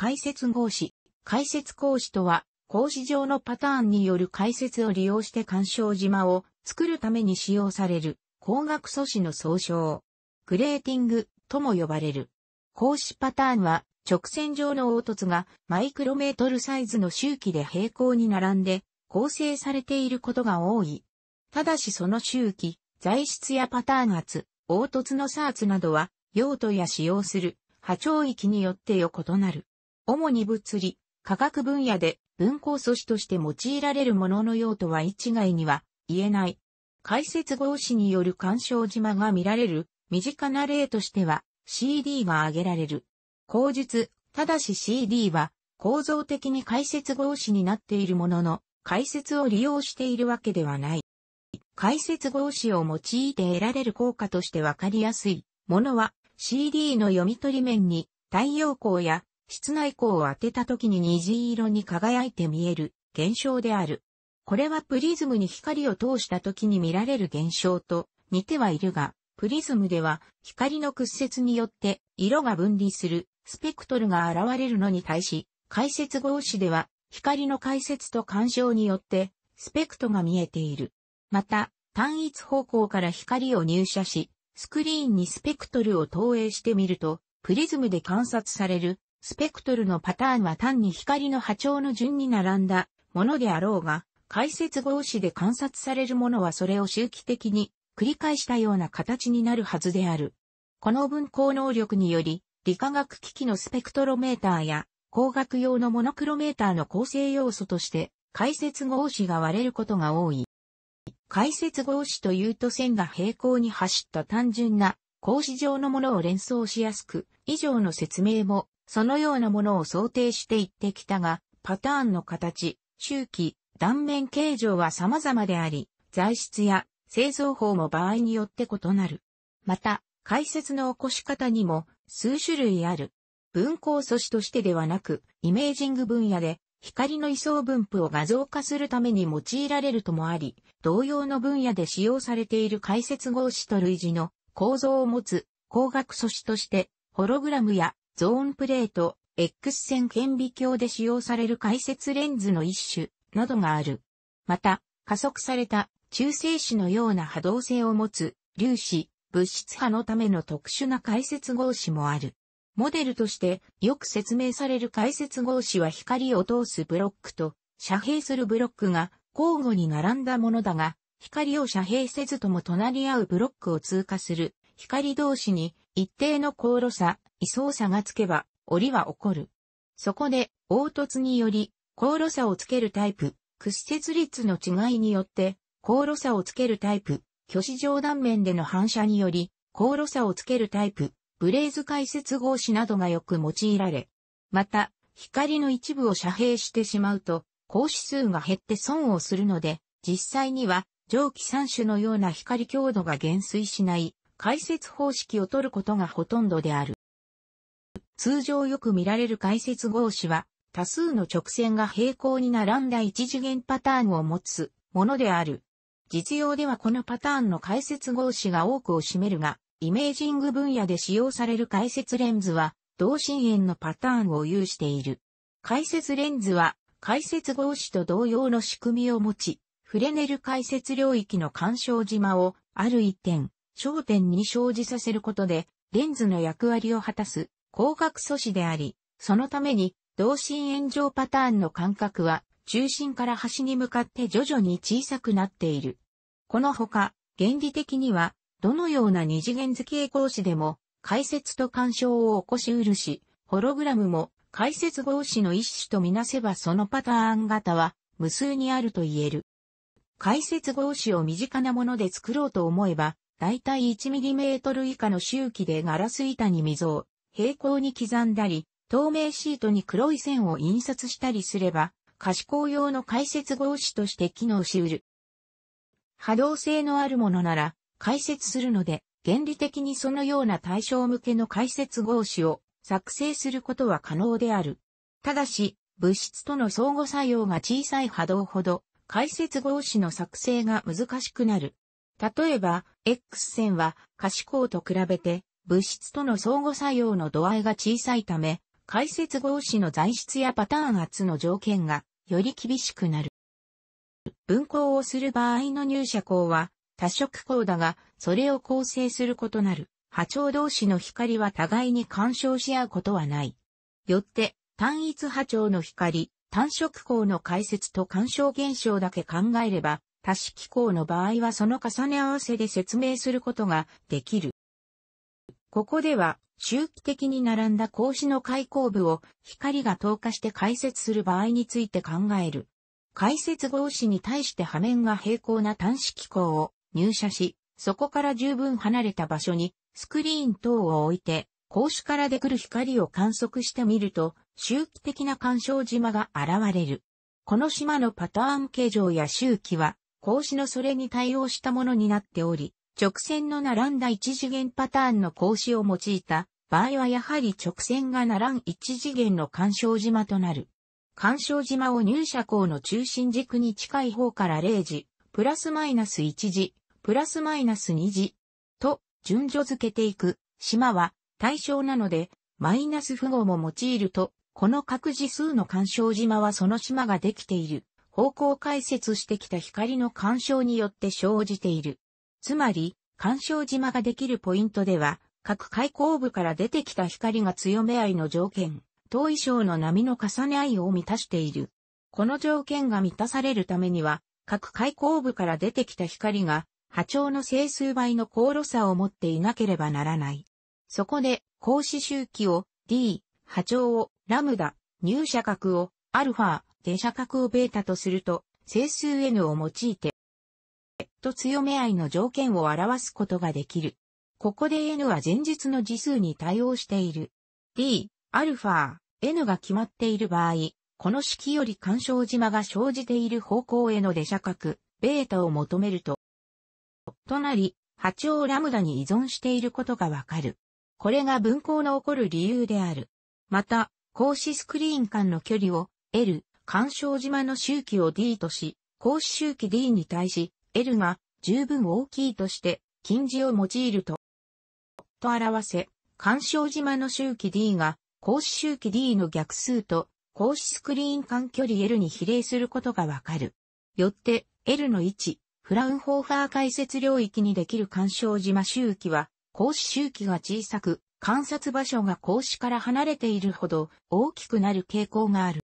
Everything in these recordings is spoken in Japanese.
解説合詞。解説講師とは、格子状のパターンによる解説を利用して干渉島を作るために使用される光学素子の総称。グレーティングとも呼ばれる。格子パターンは直線上の凹凸がマイクロメートルサイズの周期で平行に並んで構成されていることが多い。ただしその周期、材質やパターン圧、凹凸の差圧などは用途や使用する波長域によって異なる。主に物理、科学分野で分光素子として用いられるものの用途は一概には言えない。解説合詞による干渉島が見られる身近な例としては CD が挙げられる。口述、ただし CD は構造的に解説合詞になっているものの解説を利用しているわけではない。解説合詞を用いて得られる効果としてわかりやすいものは CD の読み取り面に太陽光や室内光を当てた時に虹色に輝いて見える現象である。これはプリズムに光を通した時に見られる現象と似てはいるが、プリズムでは光の屈折によって色が分離するスペクトルが現れるのに対し、解説合詞では光の解説と干渉によってスペクトが見えている。また、単一方向から光を入射し、スクリーンにスペクトルを投影してみると、プリズムで観察されるスペクトルのパターンは単に光の波長の順に並んだものであろうが、解説合子で観察されるものはそれを周期的に繰り返したような形になるはずである。この分光能力により、理化学機器のスペクトロメーターや光学用のモノクロメーターの構成要素として、解説合子が割れることが多い。解説合子というと線が平行に走った単純な格子状のものを連想しやすく、以上の説明も、そのようなものを想定して言ってきたが、パターンの形、周期、断面形状は様々であり、材質や製造法も場合によって異なる。また、解説の起こし方にも数種類ある。分光素子としてではなく、イメージング分野で光の位相分布を画像化するために用いられるともあり、同様の分野で使用されている解説合子と類似の構造を持つ光学素子として、ホログラムやゾーンプレート、X 線顕微鏡で使用される解説レンズの一種などがある。また、加速された中性子のような波動性を持つ粒子、物質波のための特殊な解説合子もある。モデルとしてよく説明される解説合子は光を通すブロックと遮蔽するブロックが交互に並んだものだが、光を遮蔽せずとも隣り合うブロックを通過する、光同士に一定の高炉差、位相差がつけば、折りは起こる。そこで、凹凸により、高炉差をつけるタイプ、屈折率の違いによって、高炉差をつけるタイプ、虚子上断面での反射により、高炉差をつけるタイプ、ブレイズ解説合子などがよく用いられ、また、光の一部を遮蔽してしまうと、格子数が減って損をするので、実際には蒸気三種のような光強度が減衰しない解説方式を取ることがほとんどである。通常よく見られる解説合子は、多数の直線が平行に並んだ一次元パターンを持つものである。実用ではこのパターンの解説合子が多くを占めるが、イメージング分野で使用される解説レンズは、同心円のパターンを有している。解説レンズは、解説合子と同様の仕組みを持ち、フレネル解説領域の干渉島を、ある一点、焦点に生じさせることで、レンズの役割を果たす、光学素子であり、そのために、同心円状パターンの間隔は、中心から端に向かって徐々に小さくなっている。このほか、原理的には、どのような二次元図形格子でも、解説と干渉を起こしうるし、ホログラムも解説合子の一種とみなせばそのパターン型は無数にあると言える。解説合紙を身近なもので作ろうと思えば、だいたい 1mm 以下の周期でガラス板に溝を平行に刻んだり、透明シートに黒い線を印刷したりすれば、可視光用の解説合紙として機能しうる。波動性のあるものなら解説するので、原理的にそのような対象向けの解説合紙を作成することは可能である。ただし、物質との相互作用が小さい波動ほど解説合詞の作成が難しくなる。例えば、X 線は可視光と比べて物質との相互作用の度合いが小さいため、解説合詞の材質やパターン圧の条件がより厳しくなる。分光をする場合の入射光は多色光だが、それを構成することなる波長同士の光は互いに干渉し合うことはない。よって単一波長の光、単色光の解説と干渉現象だけ考えれば、多色光の場合はその重ね合わせで説明することができる。ここでは、周期的に並んだ格子の開口部を光が透過して解説する場合について考える。解説格子に対して破面が平行な単色光を入射し、そこから十分離れた場所にスクリーン等を置いて、格子から出くる光を観測してみると、周期的な干渉島が現れる。この島のパターン形状や周期は、格子のそれに対応したものになっており、直線の並んだ一次元パターンの格子を用いた場合はやはり直線が並ん一次元の干渉島となる。干渉島を入射口の中心軸に近い方から0時、プラスマイナス1時、プラスマイナス2時、と順序付けていく島は対象なので、マイナス符号も用いるとこの各次数の干渉島はその島ができている、方向解説してきた光の干渉によって生じている。つまり、干渉島ができるポイントでは、各開口部から出てきた光が強め合いの条件、遠い章の波の重ね合いを満たしている。この条件が満たされるためには、各開口部から出てきた光が、波長の整数倍の高炉差を持っていなければならない。そこで、格子周期を D、波長をラムダ、入射角を、アルファ、下射角をベータとすると、整数 n を用いて、と強め合いの条件を表すことができる。ここで n は前述の次数に対応している。d、アルファ、n が決まっている場合、この式より干渉島が生じている方向への出射角、ベータを求めると、となり、波長ラムダに依存していることがわかる。これが分光の起こる理由である。また、格子スクリーン間の距離を L、干渉島の周期を D とし、格子周期 D に対し、L が十分大きいとして、近似を用いると、と表せ、干渉島の周期 D が、格子周期 D の逆数と、格子スクリーン間距離 L に比例することがわかる。よって、L の位置、フラウンホーファー解説領域にできる干渉島周期は、格子周期が小さく、観察場所が格子から離れているほど大きくなる傾向がある。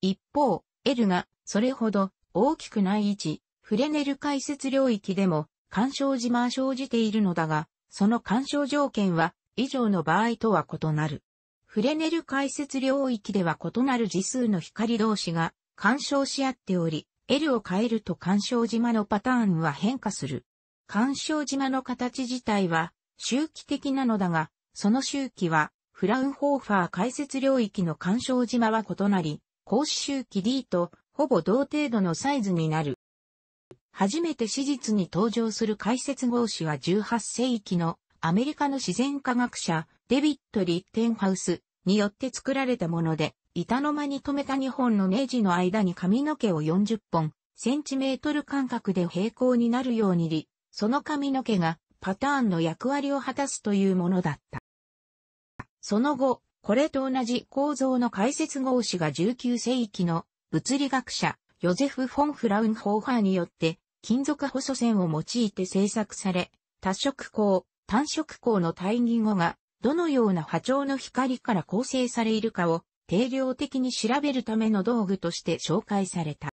一方、L がそれほど大きくない位置、フレネル解説領域でも干渉島は生じているのだが、その干渉条件は以上の場合とは異なる。フレネル解説領域では異なる次数の光同士が干渉し合っており、L を変えると干渉島のパターンは変化する。干渉島の形自体は周期的なのだが、その周期は、フラウンホーファー解説領域の干渉島は異なり、格子周期 D とほぼ同程度のサイズになる。初めて史実に登場する解説合詞は18世紀のアメリカの自然科学者デビッド・リッテンハウスによって作られたもので、板の間に留めた2本のネジの間に髪の毛を40本、センチメートル間隔で平行になるようにり、その髪の毛がパターンの役割を果たすというものだった。その後、これと同じ構造の解説合詞が19世紀の物理学者ヨゼフ・フォン・フラウンホーファーによって金属細線を用いて制作され、多色光、単色光の対義語がどのような波長の光から構成されるかを定量的に調べるための道具として紹介された。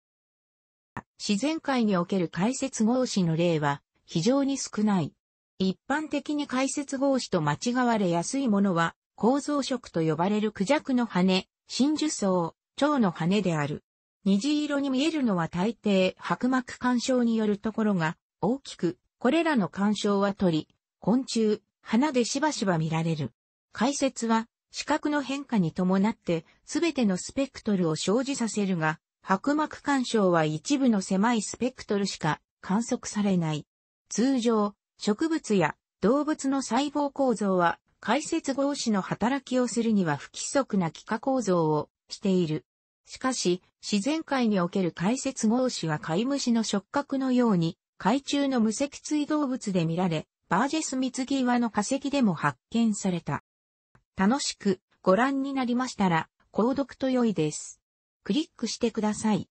自然界における解説合詞の例は非常に少ない。一般的に解説合詞と間違われやすいものは、構造色と呼ばれるクジャクの羽、真珠層、蝶の羽である。虹色に見えるのは大抵白膜干渉によるところが大きく、これらの干渉は鳥、昆虫、花でしばしば見られる。解説は、視覚の変化に伴って、すべてのスペクトルを生じさせるが、白膜干渉は一部の狭いスペクトルしか観測されない。通常、植物や動物の細胞構造は解説合子の働きをするには不規則な幾何構造をしている。しかし、自然界における解説合子は貝虫の触覚のように、海中の無脊椎動物で見られ、バージェス蜜際の化石でも発見された。楽しくご覧になりましたら、購読と良いです。クリックしてください。